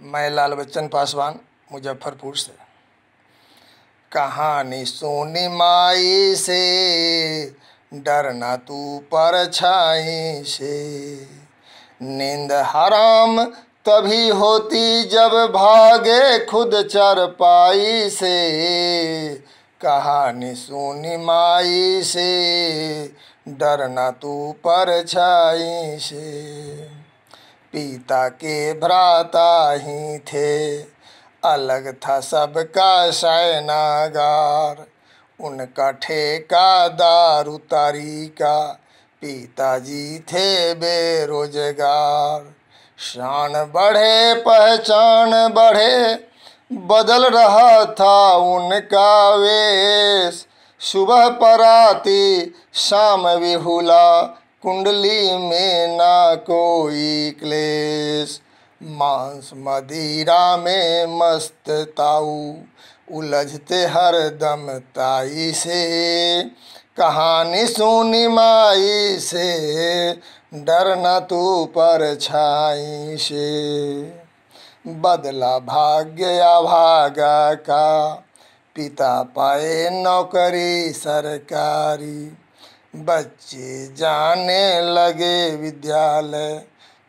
मैं लाल बच्चन पासवान मुजफ्फरपुर से कहानी सोनी माई से डरना तू पर छाई से नींद हराम तभी होती जब भागे खुद चर पाई से कहानी सुनी माई से डरना तू पर छाई से पिता के भ्राता ही थे अलग था सबका सैनागार उनका ठेका दार उतारी का पिताजी थे बेरोजगार शान बढ़े पहचान बढ़े बदल रहा था उनका वेश सुबह पराती शाम विहुला कुंडली में ना कोई क्लेश मांस मदिरा में मस्त ताऊ उलझते हर दम ताई से कहानी सुनी माई से डरना तू पर छाई से बदला भाग्य भागा का पिता पाए नौकरी सरकारी बच्चे जाने लगे विद्यालय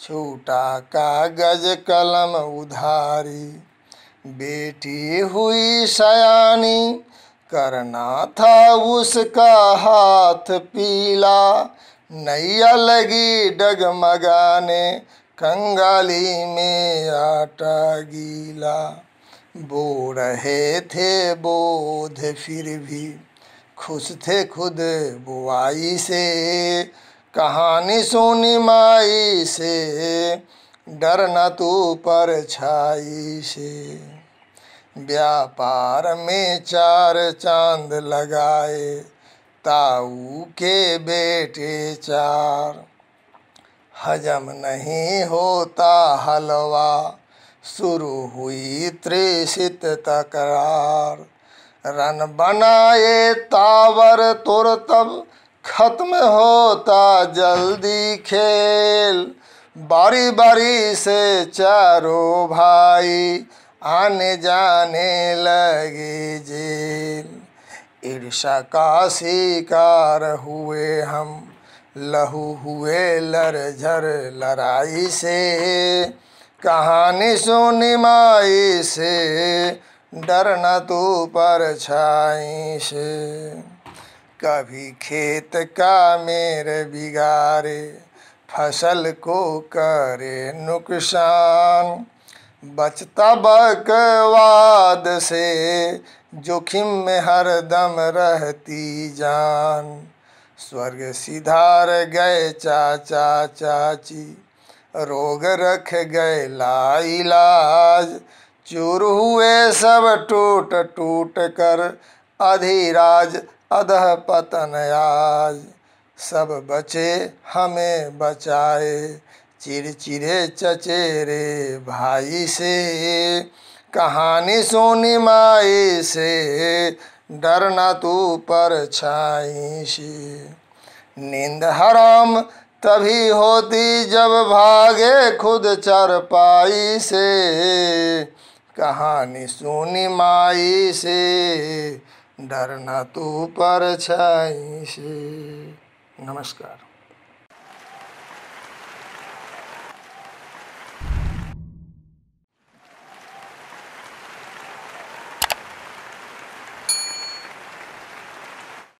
छोटा कागज कलम उधारी बेटी हुई सयानी करना था उसका हाथ पीला नैया लगी डगमगाने कंगाली में आटा गीला बो रहे थे बोध फिर भी खुश थे खुद बुआई से कहानी सुनी माई से डरना तू पर छाई से व्यापार में चार चांद लगाए ताऊ के बेटे चार हजम नहीं होता हलवा शुरू हुई त्रिशित तकरार रन बनाए तावर तुर तब खत्म होता जल्दी खेल बारी बारी से चारों भाई आने जाने लगे जेल ईर्षा का शिकार हुए हम लहू हुए लर झर लड़ाई से कहानी सुनी माई से डर न पर परछाई से कभी खेत का मेरे बिगाड़े फसल को करे नुकसान बचता बकवाद से जोखिम में हर दम रहती जान स्वर्ग सिधार गए चाचा चाची रोग रख गए लाइलाज चूर हुए सब टूट टूट कर अधिराज अध पतन आज सब बचे हमें बचाए चिर चिरे चचेरे भाई से कहानी सुनी माई से डरना तू पर छाई से नींद हराम तभी होती जब भागे खुद चर पाई से कहानी सुनी माई से डरना तू छाई से नमस्कार